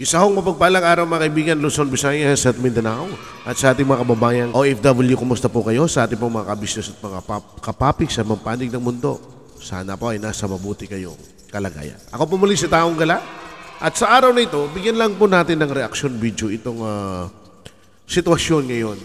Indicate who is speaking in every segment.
Speaker 1: Isang mapagpalang araw mga kaibigan, Luzon, Visayas at Mindanao at sa ating mga kababayang OFW, kumusta po kayo sa ating pong mga kabisnes at mga kapapik sa mampanig ng mundo? Sana po ay nasa mabuti kayong kalagayan. Ako po muli si Taong Gala at sa araw na ito, bigyan lang po natin ng reaction video itong uh, sitwasyon ngayon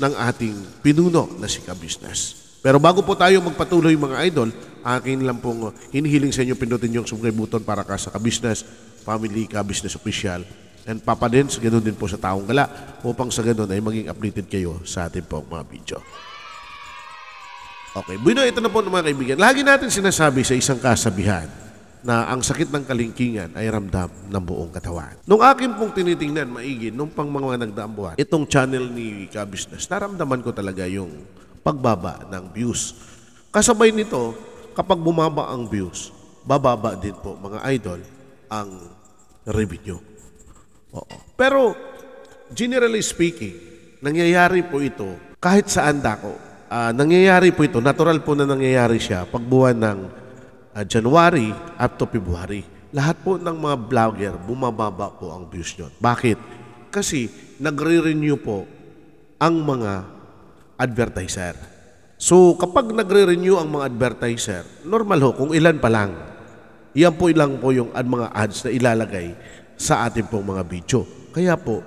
Speaker 1: ng ating pinuno na si Kabisnes. Pero bago po tayo magpatuloy mga idol, akin lang pong uh, hinihiling sa inyo pindutin yung subscribe button para ka sa ka-business, family ka-business official and Papa Dens, ganoon din po sa taong gala upang sa ganoon ay maging updated kayo sa ating pong mga video. Okay, bueno, ito na po ng mga kaibigan. Lagi natin sinasabi sa isang kasabihan na ang sakit ng kalingkingan ay ramdam ng buong katawan. Nung akin pong tinitingnan maigi, nung pang mga nagdaang buwan, itong channel ni Ka Business, naramdaman ko talaga yung pagbaba ng views. Kasabay nito, kapag bumaba ang views, bababa din po mga idol ang revenue. Oo. Pero generally speaking, nangyayari po ito kahit saan dako. Uh, nangyayari po ito, natural po na nangyayari siya pag buwan ng uh, January up to February. Lahat po ng mga vlogger, bumababa po ang views nyo. Bakit? Kasi nagre-renew po ang mga advertiser. So kapag nagre-renew ang mga advertiser, normal ho kung ilan pa lang. Yan po ilang po yung mga ads na ilalagay sa ating pong mga video. Kaya po,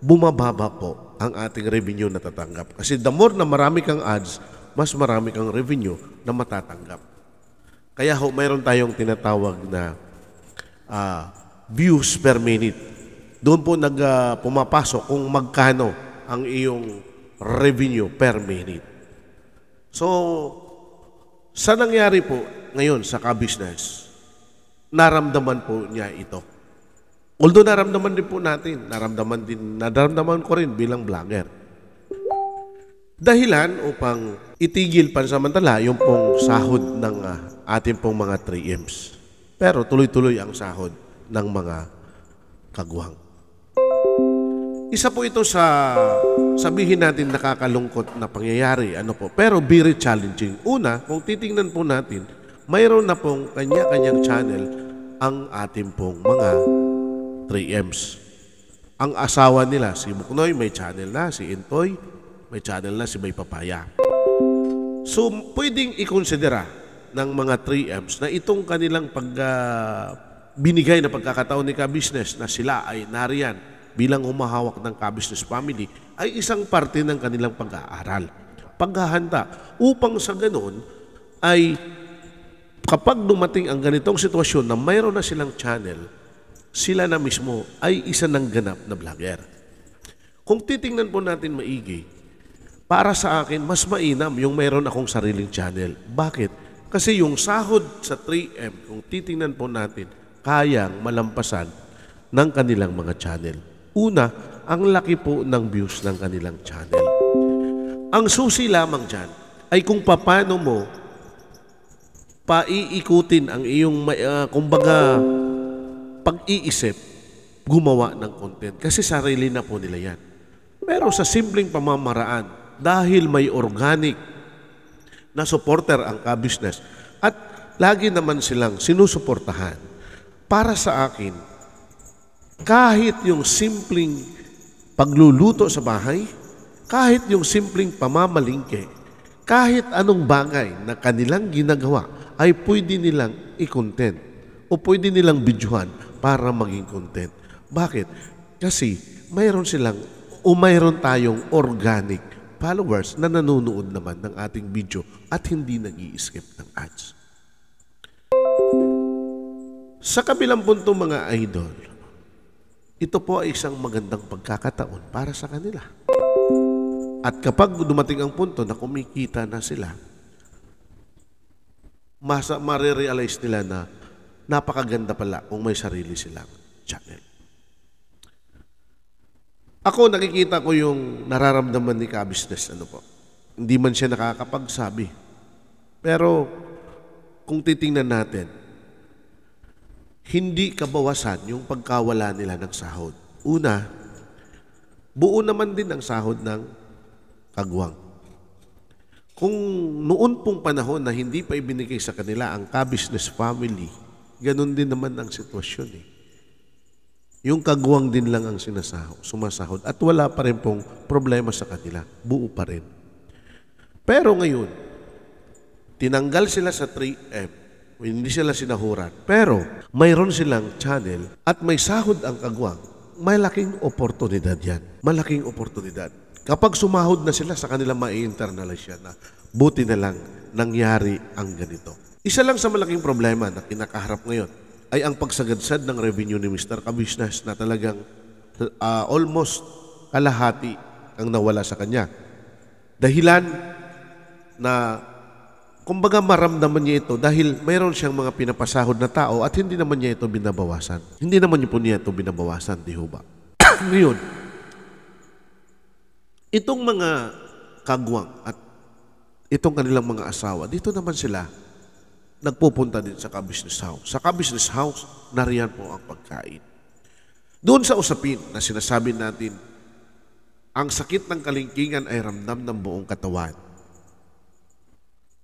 Speaker 1: bumababa po ang ating revenue na tatanggap. Kasi the more na marami kang ads, mas marami kang revenue na matatanggap. Kaya ho, mayroon tayong tinatawag na uh, views per minute. Doon po nag, uh, pumapasok kung magkano ang iyong revenue per minute. So, sa nangyari po ngayon sa ka-business, naramdaman po niya ito. Although naramdaman din po natin, naramdaman din, naramdaman ko rin bilang vlogger. Dahilan upang itigil pansamantala yung pong sahod ng uh, ah, ating pong mga 3Ms. Pero tuloy-tuloy ang sahod ng mga kaguhang. Isa po ito sa sabihin natin nakakalungkot na pangyayari. Ano po? Pero very challenging. Una, kung titingnan po natin, mayroon na pong kanya-kanyang channel ang ating pong mga 3Ms. Ang asawa nila, si Muknoy, may channel na, si Intoy may channel na, si May Papaya. So, pwedeng ikonsidera ng mga 3Ms na itong kanilang pag uh, binigay na pagkakataon ni ka-business na sila ay nariyan bilang humahawak ng Kabisnes Family ay isang parte ng kanilang pag-aaral, paghahanda upang sa ganoon ay kapag dumating ang ganitong sitwasyon na mayroon na silang channel, sila na mismo ay isa ng ganap na vlogger. Kung titingnan po natin maigi, para sa akin, mas mainam yung mayroon akong sariling channel. Bakit? Kasi yung sahod sa 3M, kung titingnan po natin, kayang malampasan ng kanilang mga channel. Una, ang laki po ng views ng kanilang channel. Ang susi lamang dyan ay kung paano mo paiikutin ang iyong, uh, kumbaga, pag-iisip gumawa ng content. Kasi sarili na po nila yan. Pero sa simpleng pamamaraan, dahil may organic na supporter ang ka-business at lagi naman silang sinusuportahan, para sa akin, kahit yung simpleng pagluluto sa bahay, kahit yung simpleng pamamalingke, kahit anong bagay na kanilang ginagawa ay pwede nilang i-content o pwede nilang bidyuhan para maging content. Bakit? Kasi mayroon silang o mayroon tayong organic followers na nanonood naman ng ating video at hindi nag skip ng ads. Sa kabilang punto mga idol, ito po ay isang magandang pagkakataon para sa kanila. At kapag dumating ang punto na kumikita na sila, masa marirealize nila na napakaganda pala kung may sarili silang channel. Ako nakikita ko yung nararamdaman ni Ka ano po. Hindi man siya nakakapagsabi. Pero kung titingnan natin, hindi kabawasan yung pagkawala nila ng sahod. Una, buo naman din ang sahod ng kagwang. Kung noon pong panahon na hindi pa ibinigay sa kanila ang ka-business family, ganun din naman ang sitwasyon eh. Yung kagwang din lang ang sinasahod, sumasahod at wala pa rin pong problema sa kanila. Buo pa rin. Pero ngayon, tinanggal sila sa 3M hindi sila sinahuran. Pero mayroon silang channel at may sahod ang kagwang. May laking oportunidad yan. Malaking oportunidad. Kapag sumahod na sila sa kanila, ma-internalize yan na buti na lang nangyari ang ganito. Isa lang sa malaking problema na kinakaharap ngayon ay ang pagsagadsad ng revenue ni Mr. Kabisnes na talagang uh, almost kalahati ang nawala sa kanya. Dahilan na Kumbaga maramdaman niya ito dahil mayroon siyang mga pinapasahod na tao at hindi naman niya ito binabawasan. Hindi naman niya po niya ito binabawasan, di ho ba? Ngayon, itong mga kagwang at itong kanilang mga asawa, dito naman sila nagpupunta din sa ka-business house. Sa ka-business house, nariyan po ang pagkain. Doon sa usapin na sinasabi natin, ang sakit ng kalingkingan ay ramdam ng buong katawan.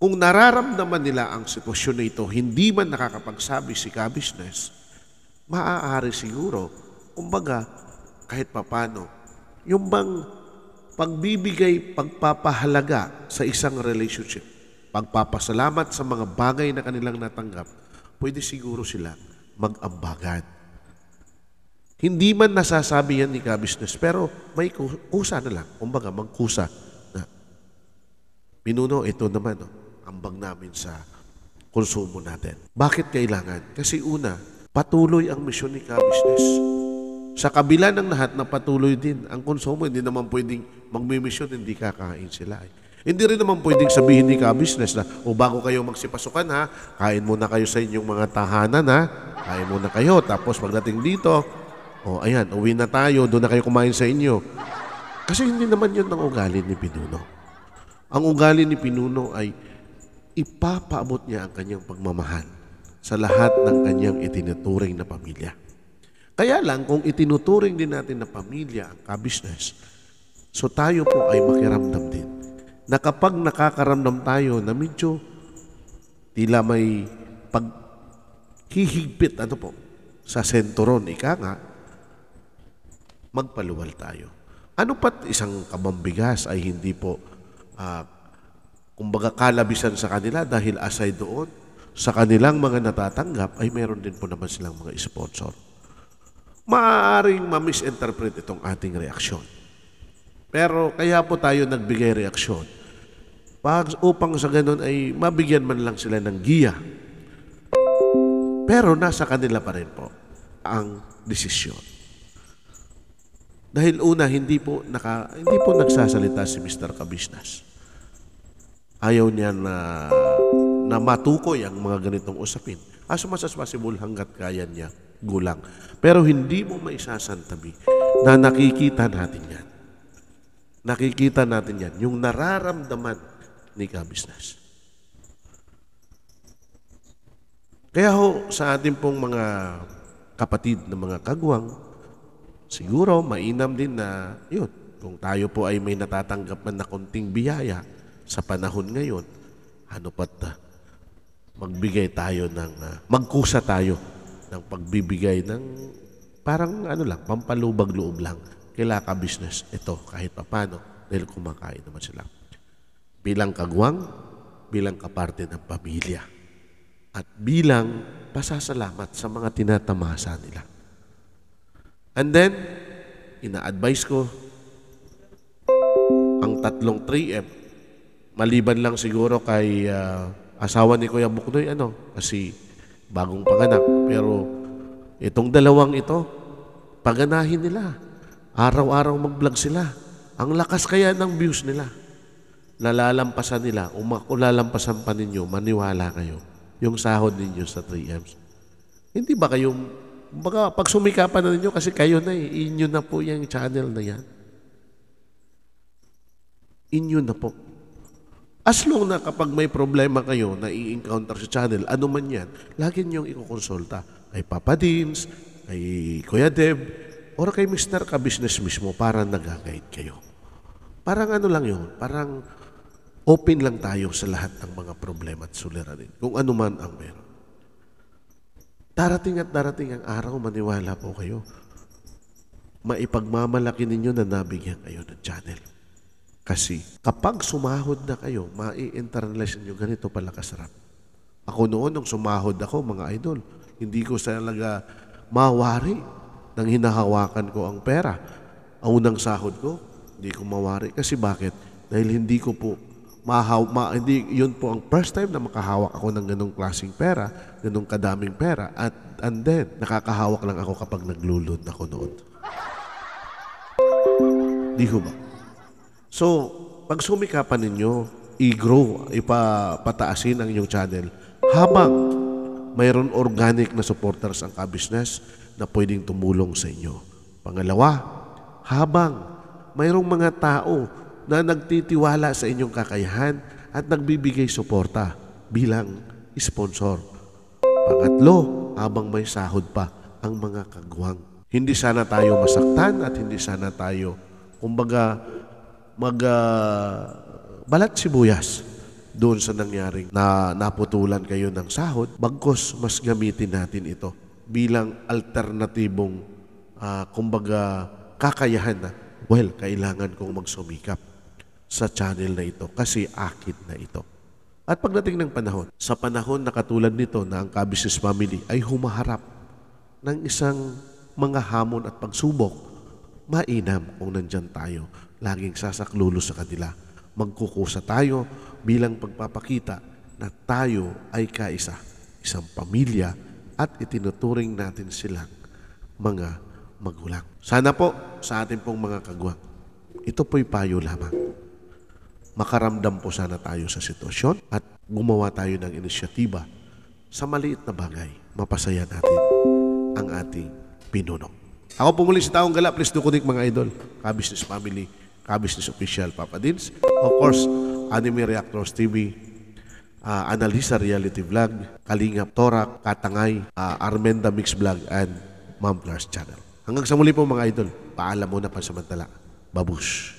Speaker 1: Kung nararamdaman nila ang sitwasyon na ito, hindi man nakakapagsabi si ka-business, maaari siguro, kumbaga, kahit papano, yung bang pagbibigay, pagpapahalaga sa isang relationship, pagpapasalamat sa mga bagay na kanilang natanggap, pwede siguro sila mag-ambagan. Hindi man nasasabi yan ni ka pero may kusa na lang, kumbaga, magkusa na. Minuno, ito naman, oh pag-aambang namin sa konsumo natin. Bakit kailangan? Kasi una, patuloy ang misyon ni Ka-Business. Sa kabila ng lahat na patuloy din, ang konsumo hindi naman pwedeng magmimisyon, hindi kakain sila. Eh. Hindi rin naman pwedeng sabihin ni ka-business na, o bago kayo magsipasukan ha, kain muna kayo sa inyong mga tahanan ha, kain muna kayo, tapos pagdating dito, o ayan, uwi na tayo, doon na kayo kumain sa inyo. Kasi hindi naman yun ang ugali ni Pinuno. Ang ugali ni Pinuno ay ipapaabot niya ang kanyang pagmamahal sa lahat ng kanyang itinuturing na pamilya. Kaya lang, kung itinuturing din natin na pamilya ang ka-business, so tayo po ay makiramdam din na kapag nakakaramdam tayo na medyo tila may paghihigpit ano po, sa senturon, ika nga, magpaluwal tayo. Ano pat isang kamambigas ay hindi po uh, kumbaga kalabisan sa kanila dahil aside doon, sa kanilang mga natatanggap ay meron din po naman silang mga sponsor. Maaaring ma-misinterpret itong ating reaksyon. Pero kaya po tayo nagbigay reaksyon. Pag upang sa ganun ay mabigyan man lang sila ng giya. Pero nasa kanila pa rin po ang desisyon. Dahil una, hindi po, naka, hindi po nagsasalita si Mr. Kabisnas. Ayaw niya na, na matukoy ang mga ganitong usapin. As much as possible hanggat kaya niya gulang. Pero hindi mo maisasantabi na nakikita natin yan. Nakikita natin yan. Yung nararamdaman ni kabisnes. Kaya ho, sa ating pong mga kapatid ng mga kagwang, siguro mainam din na, yun, kung tayo po ay may natatanggap man na konting biyaya, sa panahon ngayon, ano pat uh, magbigay tayo ng, uh, magkusa tayo ng pagbibigay ng parang ano lang, pampalubag loob lang. Kaila ka business. Ito, kahit papano, dahil kumakain naman sila. Bilang kagwang, bilang kaparte ng pamilya. At bilang pasasalamat sa mga tinatamasa nila. And then, ina-advise ko ang tatlong 3M Maliban lang siguro kay uh, asawa ni Kuya Buknoy, ano, kasi bagong panganak. Pero itong dalawang ito, paganahin nila. Araw-araw mag-vlog sila. Ang lakas kaya ng views nila. Nalalampasan nila, umakulalampasan pa ninyo, maniwala kayo, yung sahod ninyo sa 3Ms. Hindi ba kayo, baka pag sumikapan na ninyo, kasi kayo na eh, inyo na po yung channel na yan. Inyo na po. As long na kapag may problema kayo na i-encounter sa channel, ano man yan, lagi niyong ikukonsulta kay Papa Dims, kay Kuya Deb, or kay Mr. Ka-Business mismo para nag-guide kayo. Parang ano lang yun, parang open lang tayo sa lahat ng mga problema at suliranin, kung ano man ang meron. Darating at darating ang araw, maniwala po kayo, maipagmamalaki ninyo na nabigyan kayo ng channel. Kasi kapag sumahod na kayo, mai-internalize nyo ganito pala kasarap. Ako noon, nung sumahod ako, mga idol, hindi ko talaga mawari nang hinahawakan ko ang pera. Ang unang sahod ko, hindi ko mawari. Kasi bakit? Dahil hindi ko po mahaw, ma, hindi, yun po ang first time na makahawak ako ng ganong klaseng pera, ganong kadaming pera. At and then, nakakahawak lang ako kapag naglulod ako noon. Di ko ba? So, pag sumikapan ninyo, i-grow, ipataasin ang inyong channel habang mayroon organic na supporters ang ka-business na pwedeng tumulong sa inyo. Pangalawa, habang mayroong mga tao na nagtitiwala sa inyong kakayahan at nagbibigay suporta bilang sponsor. Pangatlo, habang may sahod pa ang mga kagwang. Hindi sana tayo masaktan at hindi sana tayo, kumbaga, mag uh, balat sibuyas doon sa nangyaring na naputulan kayo ng sahod, bagkos mas gamitin natin ito bilang alternatibong uh, kumbaga kakayahan na well, kailangan kong magsumikap sa channel na ito kasi akit na ito. At pagdating ng panahon, sa panahon na katulad nito na ang Kabusiness Family ay humaharap ng isang mga hamon at pagsubok, mainam kung nandyan tayo laging sasaklulo sa kanila. Magkukusa tayo bilang pagpapakita na tayo ay kaisa, isang pamilya at itinuturing natin silang mga magulang. Sana po sa ating pong mga kagwa, ito po'y payo lamang. Makaramdam po sana tayo sa sitwasyon at gumawa tayo ng inisyatiba sa maliit na bagay. Mapasaya natin ang ating pinuno. Ako po muli si Taong Gala. Please do connect mga idol. Ka-business family. Ka-Business Official, Papa Dins. Of course, Anime Reactors TV, uh, Analisa Reality Vlog, Kalingap Torak, Katangay, uh, Armenda Mix Vlog, and Ma'am Channel. Hanggang sa muli po mga idol, paalam muna pansamantala. Babush!